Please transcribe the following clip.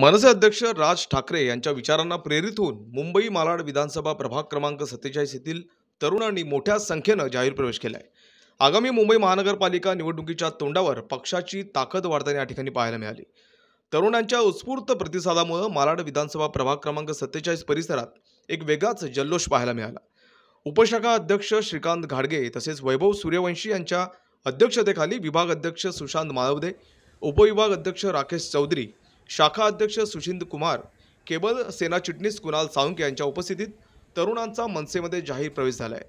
मनसे अध्यक्ष राज ठाकरे यांच्या विचारांना प्रेरित होऊन मुंबई मालाड विधानसभा प्रभाग क्रमांक सत्तेचाळीस येथील तरुणांनी मोठ्या संख्येनं जाहीर प्रवेश केला आहे आगामी मुंबई महानगरपालिका निवडणुकीच्या तोंडावर पक्षाची ताकद वाढताना या ठिकाणी पाहायला मिळाली तरुणांच्या उत्स्फूर्त प्रतिसादामुळे मालाड विधानसभा प्रभाग क्रमांक सत्तेचाळीस परिसरात एक वेगळाच जल्लोष पाहायला मिळाला उपशाखा अध्यक्ष श्रीकांत घाडगे तसेच वैभव सूर्यवंशी यांच्या अध्यक्षतेखाली विभाग अध्यक्ष सुशांत माळवदे उपविभाग अध्यक्ष राकेश चौधरी शाखा अध्यक्ष सुशिंद कुमार केबल सेना चिटणीस कुणाल साळुंके यांच्या उपस्थितीत तरुणांचा मनसेमध्ये जाहीर प्रवेश झाला आहे